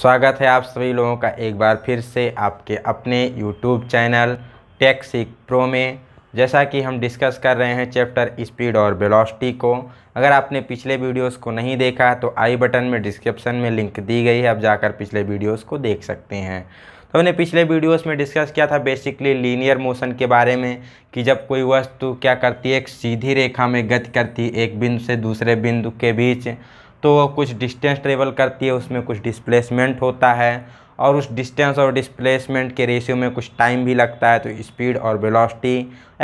स्वागत है आप सभी लोगों का एक बार फिर से आपके अपने YouTube चैनल टेक्सिक प्रो में जैसा कि हम डिस्कस कर रहे हैं चैप्टर स्पीड और वेलोसिटी को अगर आपने पिछले वीडियोस को नहीं देखा तो आई बटन में डिस्क्रिप्शन में लिंक दी गई है आप जाकर पिछले वीडियोस को देख सकते हैं तो हमने पिछले वीडियोस में डिस्कस किया था बेसिकली लीनियर मोशन के बारे में कि जब कोई वस्तु क्या करती है एक सीधी रेखा में गति करती है एक बिंदु से दूसरे बिंदु के बीच तो कुछ डिस्टेंस ट्रेवल करती है उसमें कुछ डिस्प्लेसमेंट होता है और उस डिस्टेंस और डिस्प्लेसमेंट के रेशियो में कुछ टाइम भी लगता है तो स्पीड और वेलोसिटी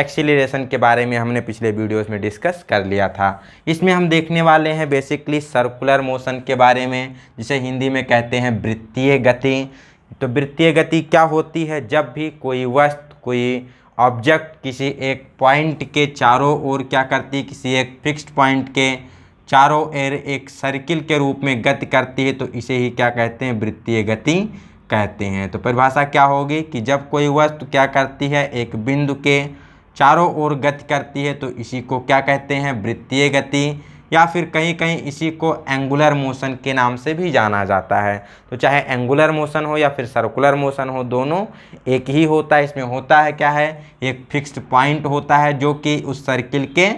एक्सीलरेशन के बारे में हमने पिछले वीडियोस में डिस्कस कर लिया था इसमें हम देखने वाले हैं बेसिकली सर्कुलर मोशन के बारे में जिसे हिंदी में कहते हैं वृत्तीय गति तो वृत्तीय गति क्या होती है जब भी कोई वस्तु कोई ऑब्जेक्ट किसी एक पॉइंट के चारों ओर क्या करती है किसी एक फिक्स्ड पॉइंट के चारों एर एक सर्किल के रूप में गति करती है तो इसे ही क्या कहते हैं वृत्तीय गति कहते हैं तो परिभाषा क्या होगी कि जब कोई वस्तु क्या करती है एक बिंदु के चारों ओर गति करती है तो इसी को क्या कहते हैं वृत्तीय गति या फिर कहीं कहीं इसी को एंगुलर मोशन के नाम से भी जाना जाता है तो चाहे एंगुलर मोशन हो या फिर सर्कुलर मोशन हो दोनों एक ही होता है इसमें होता है क्या है एक फिक्स्ड पॉइंट होता है जो कि उस सर्किल के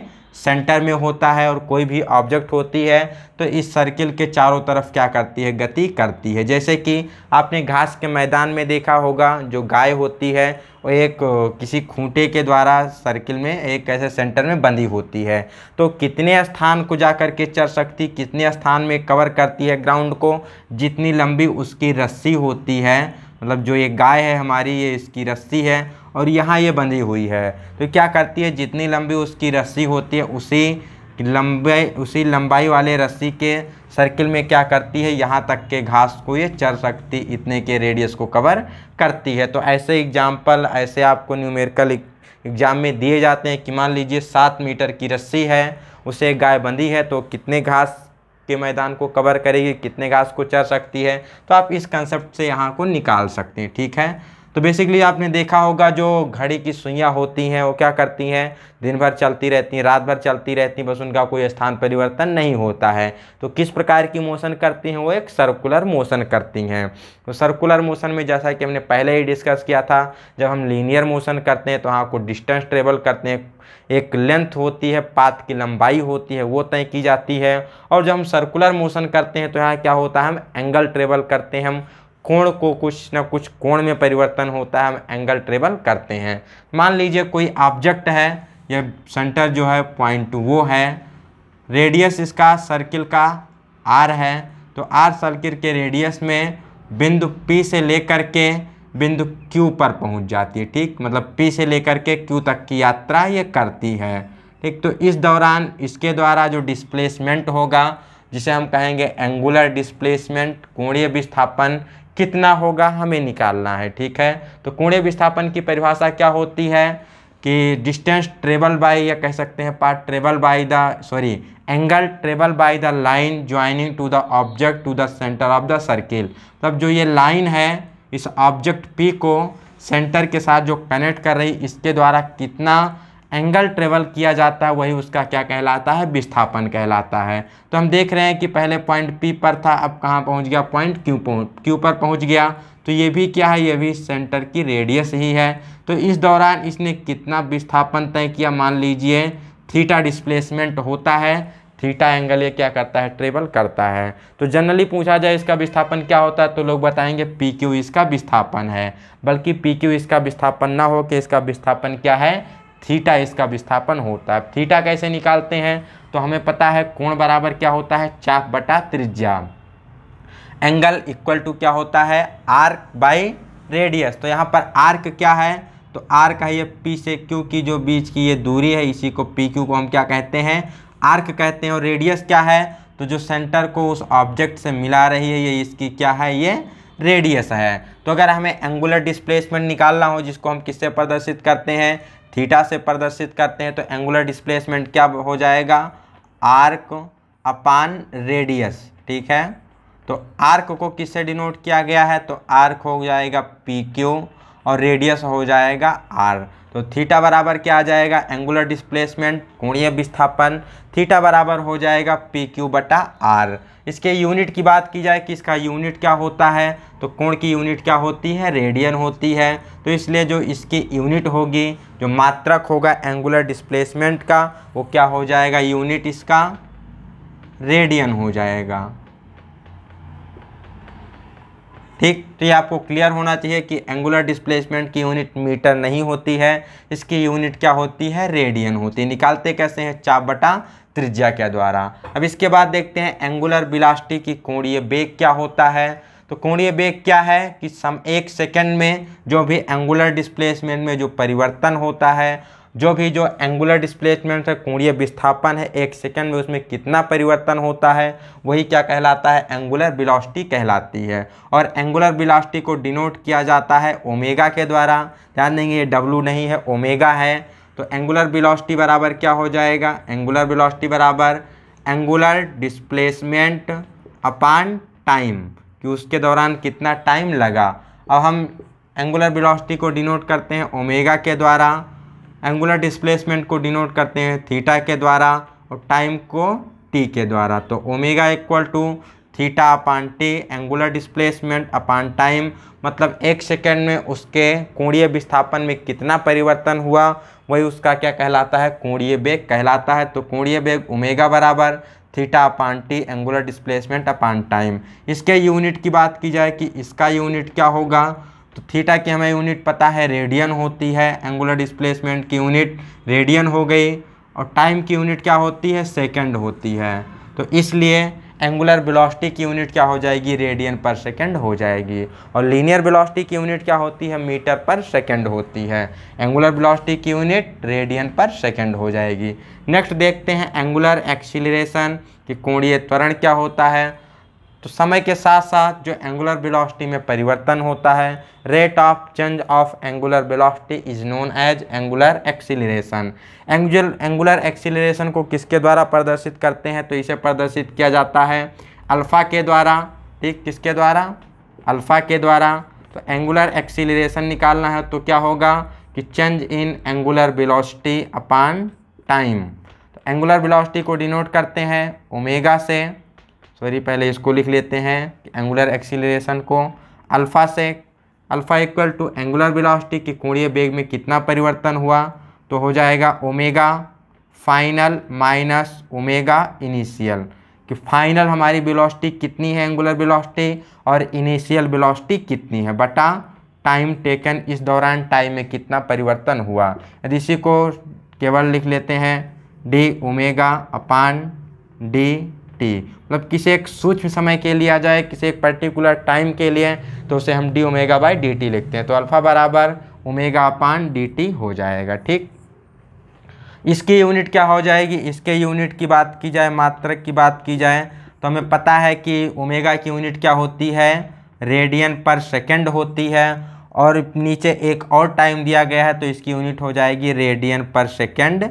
सेंटर में होता है और कोई भी ऑब्जेक्ट होती है तो इस सर्किल के चारों तरफ क्या करती है गति करती है जैसे कि आपने घास के मैदान में देखा होगा जो गाय होती है वो एक किसी खूंटे के द्वारा सर्किल में एक ऐसे सेंटर में बंधी होती है तो कितने स्थान को जा कर के चल सकती कितने स्थान में कवर करती है ग्राउंड को जितनी लंबी उसकी रस्सी होती है मतलब जो ये गाय है हमारी ये इसकी रस्सी है और यहाँ ये बंधी हुई है तो क्या करती है जितनी लंबी उसकी रस्सी होती है उसी लंबे उसी लंबाई वाले रस्सी के सर्किल में क्या करती है यहाँ तक के घास को ये चर सकती इतने के रेडियस को कवर करती है तो ऐसे एग्जाम्पल ऐसे आपको न्यूमेरिकल एग्जाम में दिए जाते हैं कि मान लीजिए सात मीटर की रस्सी है उसे गाय बंधी है तो कितने घास के मैदान को कवर करेगी कितने घास को चर सकती है तो आप इस कंसेप्ट से यहाँ को निकाल सकते हैं ठीक है तो बेसिकली आपने देखा होगा जो घड़ी की सुइयाँ होती हैं वो क्या करती हैं दिन भर चलती रहती हैं रात भर चलती रहती हैं बस उनका कोई स्थान परिवर्तन नहीं होता है तो किस प्रकार की मोशन करती हैं वो एक सर्कुलर मोशन करती हैं तो सर्कुलर मोशन में जैसा कि हमने पहले ही डिस्कस किया था जब हम लीनियर मोशन करते हैं तो हाँ को डिस्टेंस ट्रेवल करते हैं एक लेंथ होती है पाथ की लंबाई होती है वो तय की जाती है और जब हम सर्कुलर मोशन करते हैं तो यहाँ क्या होता है हम एंगल ट्रेवल करते हैं हम कोण को कुछ ना कुछ कोण में परिवर्तन होता है हम एंगल ट्रेवल करते हैं मान लीजिए कोई ऑब्जेक्ट है यह सेंटर जो है पॉइंट टू वो है रेडियस इसका सर्किल का आर है तो आर सर्किल के रेडियस में बिंदु पी से लेकर के बिंदु क्यू पर पहुंच जाती है ठीक मतलब पी से लेकर के क्यू तक की यात्रा ये करती है ठीक तो इस दौरान इसके द्वारा जो डिस्प्लेसमेंट होगा जिसे हम कहेंगे एंगुलर डिस्प्लेसमेंट कोणीय विस्थापन कितना होगा हमें निकालना है ठीक है तो कूड़े विस्थापन की परिभाषा क्या होती है कि डिस्टेंस ट्रेवल बाय या कह सकते हैं part travel by the sorry angle travel by the line joining to the object to the centre of the circle मतलब जो ये लाइन है इस ऑब्जेक्ट पी को सेंटर के साथ जो कनेक्ट कर रही इसके द्वारा कितना एंगल ट्रेवल किया जाता है वही उसका क्या कहलाता है विस्थापन कहलाता है तो हम देख रहे हैं कि पहले पॉइंट पी पर था अब कहाँ पहुँच गया पॉइंट क्यू क्यू पर पहुँच गया तो ये भी क्या है ये भी सेंटर की रेडियस ही है तो इस दौरान इसने कितना विस्थापन तय किया मान लीजिए थीटा डिस्प्लेसमेंट होता है थीटा एंगल ये क्या करता है ट्रेवल करता है तो जनरली पूछा जाए इसका विस्थापन क्या होता है तो लोग बताएंगे पी क्यू इसका विस्थापन है बल्कि पी क्यू इसका विस्थापन ना हो कि इसका विस्थापन क्या है थीटा इसका विस्थापन होता है थीटा कैसे निकालते हैं तो हमें पता है कोण बराबर क्या होता है चाप बटा त्रिज्या एंगल इक्वल टू क्या होता है आर्क बाई रेडियस तो यहाँ पर आर्क क्या है तो आर्क है ये पी से क्यू की जो बीच की ये दूरी है इसी को पी क्यू को हम क्या कहते हैं आर्क कहते हैं और रेडियस क्या है तो जो सेंटर को उस ऑब्जेक्ट से मिला रही है ये इसकी क्या है ये रेडियस है तो अगर हमें एंगुलर डिस्प्लेसमेंट निकालना हो जिसको हम किससे प्रदर्शित करते हैं थीटा से प्रदर्शित करते हैं तो एंगुलर डिस्प्लेसमेंट क्या हो जाएगा आर्क अपान रेडियस ठीक है तो आर्क को किससे डिनोट किया गया है तो आर्क हो जाएगा पी क्यू और रेडियस हो जाएगा आर तो थीटा बराबर क्या आ जाएगा एंगुलर डिस्प्लेसमेंट कोणीय विस्थापन थीटा बराबर हो जाएगा पी क्यू बटा आर इसके यूनिट की बात की जाए कि इसका यूनिट क्या होता है तो कोण की यूनिट क्या होती है रेडियन होती है तो इसलिए जो इसकी यूनिट होगी जो मात्रक होगा एंगुलर डिस्प्लेसमेंट का वो क्या हो जाएगा यूनिट इसका रेडियन हो जाएगा ठीक तो ये आपको क्लियर होना चाहिए कि एंगुलर डिस्प्लेसमेंट की यूनिट मीटर नहीं होती है इसकी यूनिट क्या होती है रेडियन होती है निकालते कैसे हैं चाप बटा त्रिज्या के द्वारा अब इसके बाद देखते हैं एंगुलर बिलास्टिक की कोणीय बेग क्या होता है तो कोणीय बेग क्या है कि सम एक सेकेंड में जो भी एंगुलर डिस्प्लेसमेंट में जो परिवर्तन होता है जो कि जो एंगुलर डिस्प्लेसमेंट है कोणीय विस्थापन है एक सेकंड में उसमें कितना परिवर्तन होता है वही क्या कहलाता है एंगुलर बिलास्टी कहलाती है और एंगुलर बिलास्टी को डिनोट किया जाता है ओमेगा के द्वारा ध्यान देंगे ये डब्लू नहीं है ओमेगा है तो एंगुलर बिलास्टी बराबर क्या हो जाएगा एंगुलर विलासिटी बराबर एंगुलर डिस्प्लेसमेंट अपान टाइम कि उसके दौरान कितना टाइम लगा अब हम एंगुलर वेलोसिटी को डिनोट करते हैं ओमेगा के द्वारा एंगुलर डिस्प्लेसमेंट को डिनोट करते हैं थीटा के द्वारा और टाइम को टी के द्वारा तो omega equal to theta upon T angular displacement upon time मतलब एक सेकेंड में उसके कोणीय विस्थापन में कितना परिवर्तन हुआ वही उसका क्या कहलाता है कोणीय वेग कहलाता है तो कोणीय वेग ओमेगा बराबर theta upon T angular displacement upon time इसके यूनिट की बात की जाए कि इसका यूनिट क्या होगा तो थीटा की हमें यूनिट पता है रेडियन होती है एंगुलर डिस्प्लेसमेंट की यूनिट रेडियन हो गई और टाइम की यूनिट क्या होती है सेकंड होती है तो इसलिए एंगुलर बिलोस्टी की यूनिट क्या हो जाएगी रेडियन पर सेकंड हो जाएगी और लीनियर बिलोस्टी की यूनिट क्या होती है मीटर पर सेकंड होती है एंगुलर बिलोस्टी की यूनिट रेडियन पर सेकंड हो जाएगी नेक्स्ट देखते हैं एंगुलर एक्सीलरेशन कि कोणीय त्वरण क्या होता है तो समय के साथ साथ जो एंगुलर वेलोसिटी में परिवर्तन होता है rate of change of angular velocity is known as angular acceleration angular angular acceleration को किसके द्वारा प्रदर्शित करते हैं तो इसे प्रदर्शित किया जाता है अल्फ़ा के द्वारा ठीक किसके द्वारा अल्फ़ा के द्वारा तो एंगुलर एक्सीलरेशन निकालना है तो क्या होगा कि change in angular velocity upon time तो एंगुलर वेलोसिटी को डिनोट करते हैं ओमेगा से सॉरी तो पहले इसको लिख लेते हैं एंगुलर एक्सीलरेशन को अल्फ़ा से alpha equal to angular velocity की कोणीय बेग में कितना परिवर्तन हुआ तो हो जाएगा omega final minus omega initial कि फाइनल हमारी वेलोसिटी कितनी है एंगुलर वेलोसिटी और इनिशियल वेलोसिटी कितनी है बटा टाइम टेकन इस दौरान टाइम में कितना परिवर्तन हुआ यदि इसी को केवल लिख लेते हैं D omega upon D T मतलब किसी एक सूक्ष्म समय के लिए आ जाए किसी एक पर्टिकुलर टाइम के लिए तो उसे हम D omega by D T लिखते हैं तो अल्फ़ा बराबर ओमेगा अपान डी टी हो जाएगा ठीक इसकी यूनिट क्या हो जाएगी इसके यूनिट की बात की जाए मात्रक की बात की जाए तो हमें पता है कि ओमेगा की यूनिट क्या होती है रेडियन पर सेकेंड होती है और नीचे एक और टाइम दिया गया है तो इसकी यूनिट हो जाएगी रेडियन पर सेकेंड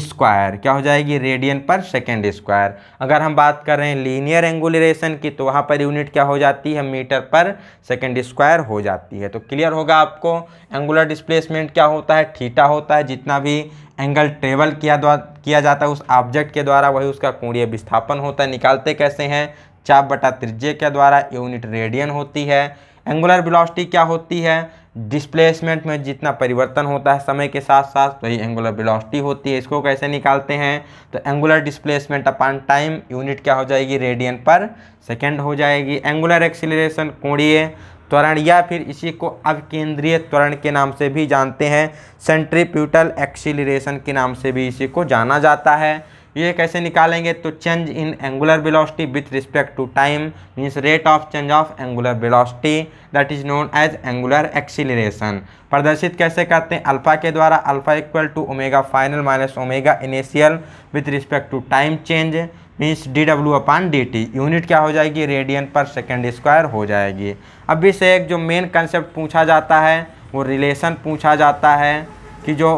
स्क्वायर क्या हो जाएगी रेडियन पर सेकेंड स्क्वायर अगर हम बात कर रहे हैं लीनियर एंगुलरेशन की तो वहाँ पर यूनिट क्या हो जाती है मीटर पर सेकेंड स्क्वायर हो जाती है तो क्लियर होगा आपको एंगुलर डिस्प्लेसमेंट क्या होता है ठीटा होता है जितना भी एंगल ट्रेवल किया किया जाता है उस ऑब्जेक्ट के द्वारा वही उसका कोणीय विस्थापन होता है निकालते कैसे हैं चाप बटा त्रिज्य के द्वारा यूनिट रेडियन होती है एंगुलर वेलोसिटी क्या होती है डिस्प्लेसमेंट में जितना परिवर्तन होता है समय के साथ साथ वही एंगुलर वेलोसिटी होती है इसको कैसे निकालते हैं तो angular displacement upon time unit क्या हो जाएगी रेडियन पर सेकेंड हो जाएगी एंगुलर एक्सिलेशन कोणीय त्वरण या फिर इसी को अवकेंद्रीय त्वरण के नाम से भी जानते हैं सेंट्रीप्यूटल एक्सिलेशन के नाम से भी इसी को जाना जाता है ये कैसे निकालेंगे तो change in angular velocity with respect to time means rate of change of angular velocity that is known as angular acceleration प्रदर्शित कैसे करते हैं अल्फा के द्वारा alpha equal to omega final minus omega initial with respect to time change means D W upon D T unit क्या हो जाएगी radian पर सेकेंड स्क्वायर हो जाएगी अब इसे एक जो मेन कंसेप्ट पूछा जाता है वो रिलेशन पूछा जाता है कि जो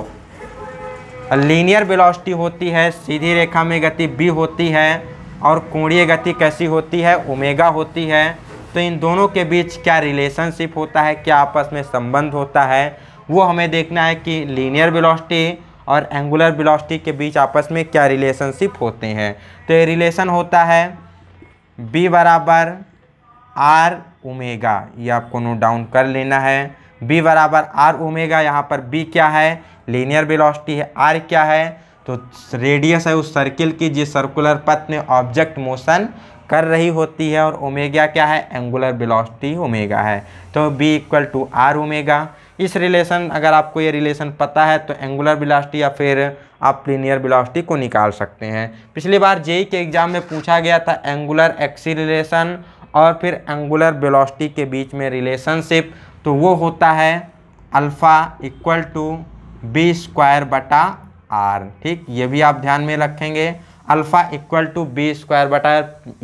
लीनियर वेलोसिटी होती है सीधी रेखा में गति बी होती है और कोणीय गति कैसी होती है ओमेगा होती है तो इन दोनों के बीच क्या रिलेशनशिप होता है क्या आपस में संबंध होता है वो हमें देखना है कि लीनियर वेलोसिटी और एंगुलर वेलोसिटी के बीच आपस में क्या रिलेशनशिप होते हैं तो ये रिलेशन होता है बी बराबर आर ओमेगा ये आपको नोट डाउन कर लेना है बी बराबर आर ओमेगा यहाँ पर बी क्या है लीनियर वेलोसिटी है आर क्या है तो रेडियस है उस सर्किल की जिस सर्कुलर पथ में ऑब्जेक्ट मोशन कर रही होती है और ओमेगा क्या है एंगुलर वेलोसिटी ओमेगा है तो V equal to R omega इस रिलेशन अगर आपको ये रिलेशन पता है तो एंगुलर वेलोसिटी या फिर आप लीनियर वेलोसिटी को निकाल सकते हैं पिछली बार जेई e के एग्ज़ाम में पूछा गया था एंगुलर एक्सी रिलेशन और फिर एंगुलर वेलोसिटी के बीच में रिलेशनशिप तो वो होता है alpha equal to V square बटा आर ठीक ये भी आप ध्यान में रखेंगे alpha equal to V square बटा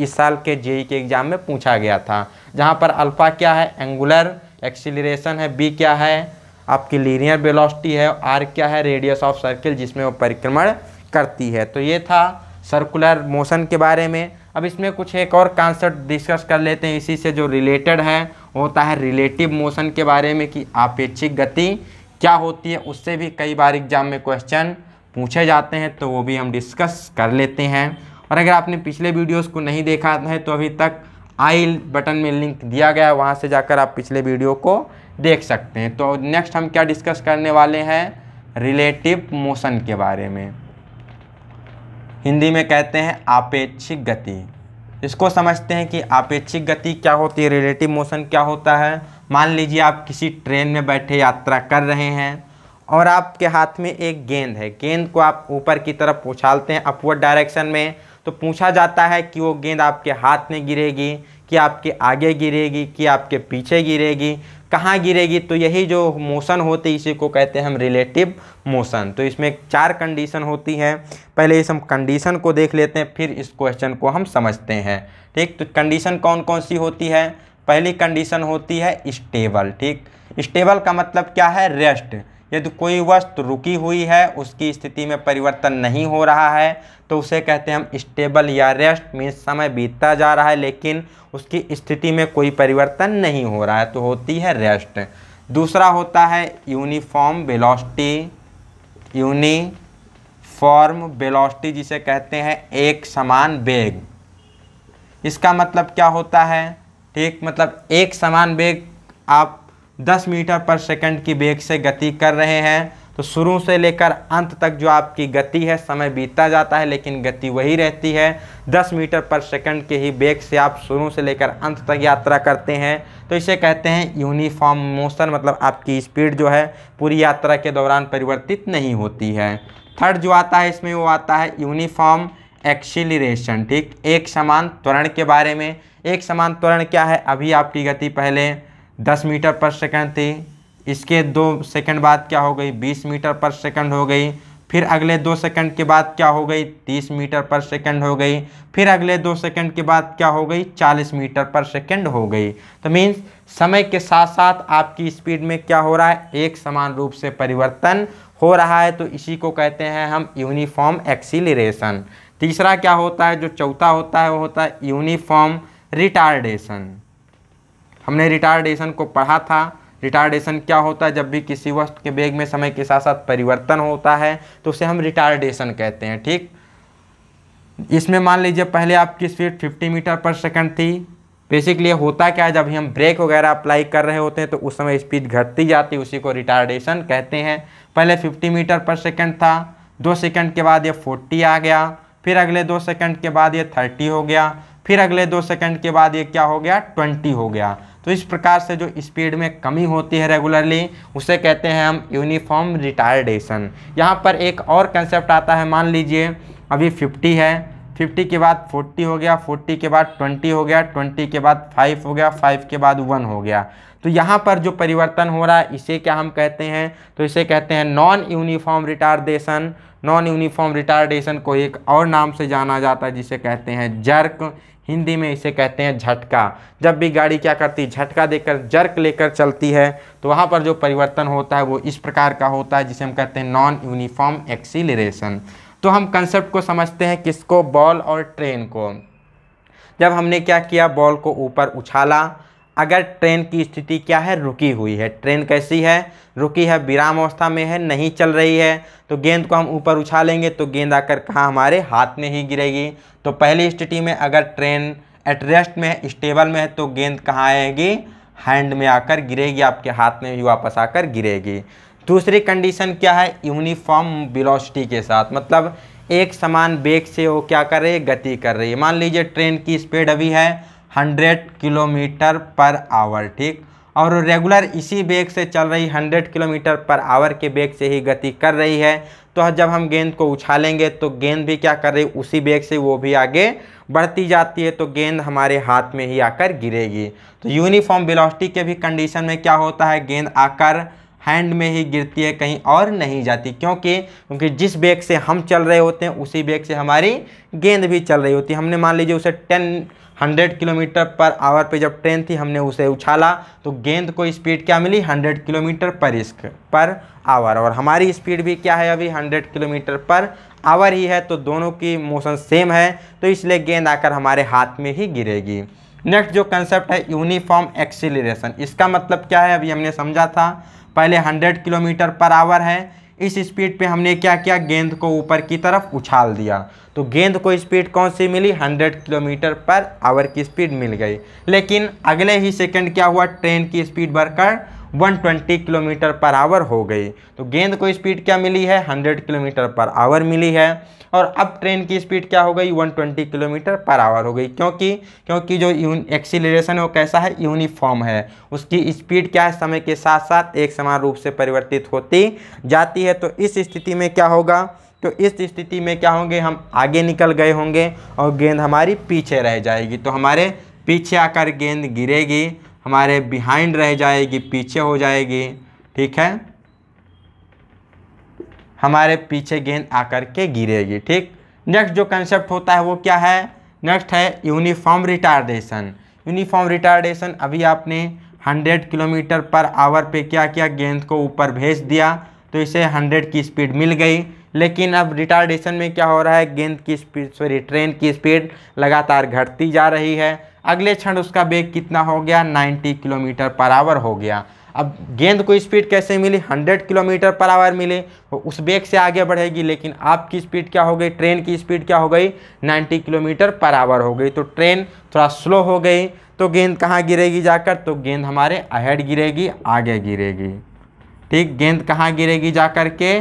इस साल के जेई e के एग्ज़ाम में पूछा गया था जहाँ पर अल्फ़ा क्या है एंगुलर एक्सीलरेशन है बी क्या है आपकी लीनियर वेलोसिटी है आर क्या है रेडियस ऑफ सर्किल जिसमें वो परिक्रमण करती है तो ये था सर्कुलर मोशन के बारे में अब इसमें कुछ एक और कॉन्सेप्ट डिस्कस कर लेते हैं इसी से जो रिलेटेड है होता है रिलेटिव मोशन के बारे में कि आपेक्षिक गति क्या होती है उससे भी कई बार एग्जाम में क्वेश्चन पूछे जाते हैं तो वो भी हम डिस्कस कर लेते हैं और अगर आपने पिछले वीडियोस को नहीं देखा है तो अभी तक आई बटन में लिंक दिया गया है वहाँ से जाकर आप पिछले वीडियो को देख सकते हैं तो नेक्स्ट हम क्या डिस्कस करने वाले हैं रिलेटिव मोशन के बारे में हिंदी में कहते हैं आपेक्षिक गति इसको समझते हैं कि आपेक्षिक गति क्या होती है रिलेटिव मोशन क्या होता है मान लीजिए आप किसी ट्रेन में बैठे यात्रा कर रहे हैं और आपके हाथ में एक गेंद है गेंद को आप ऊपर की तरफ उछालते हैं अपवर्ड डायरेक्शन में तो पूछा जाता है कि वो गेंद आपके हाथ में गिरेगी कि आपके आगे गिरेगी कि आपके पीछे गिरेगी कहाँ गिरेगी तो यही जो मोशन होती इसी को कहते हैं हम रिलेटिव मोशन तो इसमें चार कंडीशन होती हैं पहले इस हम कंडीशन को देख लेते हैं फिर इस क्वेश्चन को हम समझते हैं ठीक तो कंडीशन कौन कौन सी होती है पहली कंडीशन होती है स्टेबल ठीक स्टेबल का मतलब क्या है रेस्ट यदि कोई वस्तु रुकी हुई है उसकी स्थिति में परिवर्तन नहीं हो रहा है तो उसे कहते हैं हम स्टेबल या रेस्ट मीन्स समय बीतता जा रहा है लेकिन उसकी स्थिति में कोई परिवर्तन नहीं हो रहा है तो होती है रेस्ट दूसरा होता है यूनिफॉर्म बेलॉस्टी यूनिफॉर्म बेलॉस्टी जिसे कहते हैं एक समान बेग इसका मतलब क्या होता है ठीक मतलब एक समान बेग आप 10 मीटर पर सेकंड की वेग से गति कर रहे हैं तो शुरू से लेकर अंत तक जो आपकी गति है समय बीतता जाता है लेकिन गति वही रहती है 10 मीटर पर सेकंड के ही वेग से आप शुरू से लेकर अंत तक यात्रा करते हैं तो इसे कहते हैं यूनिफॉर्म मोशन मतलब आपकी स्पीड जो है पूरी यात्रा के दौरान परिवर्तित नहीं होती है थर्ड जो आता है इसमें वो आता है यूनिफॉर्म एक्सीलरेशन ठीक एक समान त्वरण के बारे में एक समान त्वरण क्या है अभी आपकी गति पहले 10 मीटर पर सेकंड थी इसके दो सेकंड बाद क्या हो गई 20 मीटर पर सेकंड हो गई फिर अगले दो सेकंड के बाद क्या हो गई 30 मीटर पर सेकंड हो गई फिर अगले दो सेकंड के बाद क्या हो गई 40 मीटर पर सेकंड हो गई तो मीन्स समय के साथ साथ आपकी स्पीड में क्या हो रहा है एक समान रूप से परिवर्तन हो रहा है तो इसी को कहते हैं हम यूनिफॉर्म एक्सीलरेशन तीसरा क्या होता है जो चौथा होता है वो होता है यूनिफॉर्म रिटार्डेशन हमने रिटार्डेशन को पढ़ा था रिटार्डेशन क्या होता है जब भी किसी वस्तु के वेग में समय के साथ साथ परिवर्तन होता है तो उसे हम रिटार्डेशन कहते हैं ठीक इसमें मान लीजिए पहले आपकी स्पीड 50 मीटर पर सेकंड थी बेसिकली होता क्या है जब हम ब्रेक वगैरह अप्लाई कर रहे होते हैं तो उस समय स्पीड घटती जाती है उसी को रिटार्डेशन कहते हैं पहले 50 मीटर पर सेकंड था दो सेकंड के बाद ये 40 आ गया फिर अगले दो सेकंड के बाद ये 30 हो गया फिर अगले दो सेकंड के बाद ये क्या हो गया ट्वेंटी हो गया तो इस प्रकार से जो स्पीड में कमी होती है रेगुलरली उसे कहते हैं हम यूनिफॉर्म रिटायर्डेशन यहाँ पर एक और कंसेप्ट आता है मान लीजिए अभी फिफ्टी है फिफ्टी के बाद फोर्टी हो गया फोर्टी के बाद ट्वेंटी हो गया ट्वेंटी के बाद फाइव हो गया फाइव के बाद वन हो गया तो यहाँ पर जो परिवर्तन हो रहा है इसे क्या हम कहते हैं तो इसे कहते हैं non uniform retardation non uniform retardation को एक और नाम से जाना जाता है जिसे कहते हैं जर्क हिंदी में इसे कहते हैं झटका जब भी गाड़ी क्या करती है झटका देकर जर्क लेकर चलती है तो वहाँ पर जो परिवर्तन होता है वो इस प्रकार का होता है जिसे हम कहते हैं नॉन यूनिफॉर्म एक्सीलरेशन तो हम कंसेप्ट को समझते हैं किसको बॉल और ट्रेन को जब हमने क्या किया बॉल को ऊपर उछाला अगर ट्रेन की स्थिति क्या है रुकी हुई है ट्रेन कैसी है रुकी है विराम अवस्था में है नहीं चल रही है तो गेंद को हम ऊपर उछालेंगे तो गेंद आकर कहाँ हमारे हाथ में ही गिरेगी तो पहली स्थिति में अगर ट्रेन एट रेस्ट में है स्टेबल में है तो गेंद कहाँ आएगी हैंड में आकर गिरेगी आपके हाथ में भी वापस आकर गिरेगी दूसरी कंडीशन क्या है यूनिफॉर्म बिलोसिटी के साथ मतलब एक समान बेग से वो क्या कर रही है गति कर रही है मान लीजिए ट्रेन की स्पीड अभी है 100 किलोमीटर पर आवर ठीक और रेगुलर इसी बेग से चल रही 100 किलोमीटर पर आवर के बेग से ही गति कर रही है तो जब हम गेंद को उछालेंगे तो गेंद भी क्या कर रही उसी बेग से वो भी आगे बढ़ती जाती है तो गेंद हमारे हाथ में ही आकर गिरेगी तो यूनिफॉर्म वेलोसिटी के भी कंडीशन में क्या होता है गेंद आकर हैंड में ही गिरती है कहीं और नहीं जाती क्योंकि क्योंकि जिस बैग से हम चल रहे होते हैं उसी बैग से हमारी गेंद भी चल रही होती है हमने मान लीजिए उसे ten hundred kilometre per hour पे जब ट्रेन थी हमने उसे उछाला तो गेंद को स्पीड क्या मिली हंड्रेड किलोमीटर पर इस्क पर आवर और हमारी स्पीड भी क्या है अभी हंड्रेड किलोमीटर पर आवर ही है तो दोनों की मोशन सेम है तो इसलिए गेंद आकर हमारे हाथ में ही गिरेगी नेक्स्ट जो कंसेप्ट है यूनिफॉर्म एक्सीलरेशन इसका मतलब क्या है अभी हमने समझा था पहले 100 किलोमीटर पर आवर है इस स्पीड पे हमने क्या किया गेंद को ऊपर की तरफ उछाल दिया तो गेंद को स्पीड कौन सी मिली 100 किलोमीटर पर आवर की स्पीड मिल गई लेकिन अगले ही सेकंड क्या हुआ ट्रेन की स्पीड बढ़कर 120 किलोमीटर पर आवर हो गई तो गेंद को स्पीड क्या मिली है 100 किलोमीटर पर आवर मिली है और अब ट्रेन की स्पीड क्या हो गई 120 किलोमीटर पर आवर हो गई क्योंकि क्योंकि जो एक्सीलरेशन है वो कैसा है यूनिफॉर्म है उसकी स्पीड क्या है समय के साथ साथ एक समान रूप से परिवर्तित होती जाती है तो इस स्थिति में क्या होगा तो इस स्थिति में क्या होंगे हम आगे निकल गए होंगे और गेंद हमारी पीछे रह जाएगी तो हमारे पीछे आकर गेंद गिरेगी हमारे बिहाइंड रह जाएगी पीछे हो जाएगी ठीक है हमारे पीछे गेंद आकर के गिरेगी ठीक नेक्स्ट जो कंसेप्ट होता है वो क्या है नेक्स्ट है यूनिफॉर्म रिटार्डेशन यूनिफॉर्म रिटार्डेशन अभी आपने 100 किलोमीटर पर आवर पे क्या किया गेंद को ऊपर भेज दिया तो इसे 100 की स्पीड मिल गई लेकिन अब रिटार्डेशन में क्या हो रहा है गेंद की स्पीड सॉरी ट्रेन की स्पीड लगातार घटती जा रही है अगले क्षण उसका बेग कितना हो गया 90 किलोमीटर पर आवर हो गया अब गेंद को स्पीड कैसे मिली 100 किलोमीटर पर आवर मिले उस बेग से आगे बढ़ेगी लेकिन आपकी स्पीड क्या हो गई ट्रेन की स्पीड क्या हो गई 90 किलोमीटर पर आवर हो गई तो ट्रेन थोड़ा स्लो हो गई तो गेंद कहाँ गिरेगी जाकर तो गेंद हमारे अहेड गिरेगी आगे गिरेगी ठीक गेंद कहाँ गिरेगी जाकर के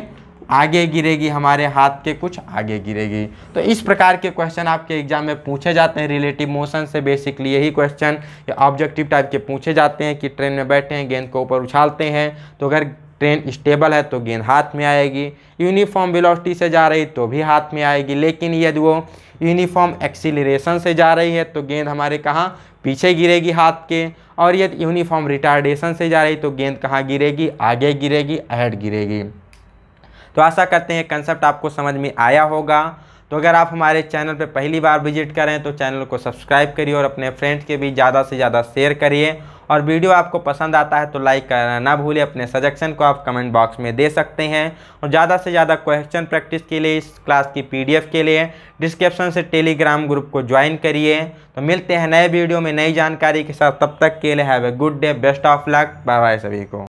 आगे गिरेगी हमारे हाथ के कुछ आगे गिरेगी तो इस प्रकार के क्वेश्चन आपके एग्जाम में पूछे जाते हैं रिलेटिव मोशन से बेसिकली यही क्वेश्चन या ऑब्जेक्टिव टाइप के पूछे जाते हैं कि ट्रेन में बैठे हैं गेंद को ऊपर उछालते हैं तो अगर ट्रेन स्टेबल है तो गेंद हाथ में आएगी यूनिफॉर्म वेलोसिटी से जा रही तो भी हाथ में आएगी लेकिन यदि वो यूनिफॉर्म एक्सीलरेशन से जा रही है तो गेंद हमारे कहाँ पीछे गिरेगी हाथ के और यदि यूनिफॉर्म रिटार्डेशन से जा रही तो गेंद कहाँ गिरेगी आगे गिरेगी अहेड गिरेगी तो आशा करते हैं कंसेप्ट आपको समझ में आया होगा तो अगर आप हमारे चैनल पर पहली बार विजिट करें तो चैनल को सब्सक्राइब करिए और अपने फ्रेंड्स के भी ज़्यादा से ज़्यादा शेयर करिए और वीडियो आपको पसंद आता है तो लाइक करना ना भूलें अपने सजेशन को आप कमेंट बॉक्स में दे सकते हैं और ज़्यादा से ज़्यादा क्वेश्चन प्रैक्टिस के लिए इस क्लास की पीडीएफ के लिए डिस्क्रिप्शन से टेलीग्राम ग्रुप को ज्वाइन करिए तो मिलते हैं नए वीडियो में नई जानकारी के साथ तब तक के लिए have a good day best of luck bye bye सभी को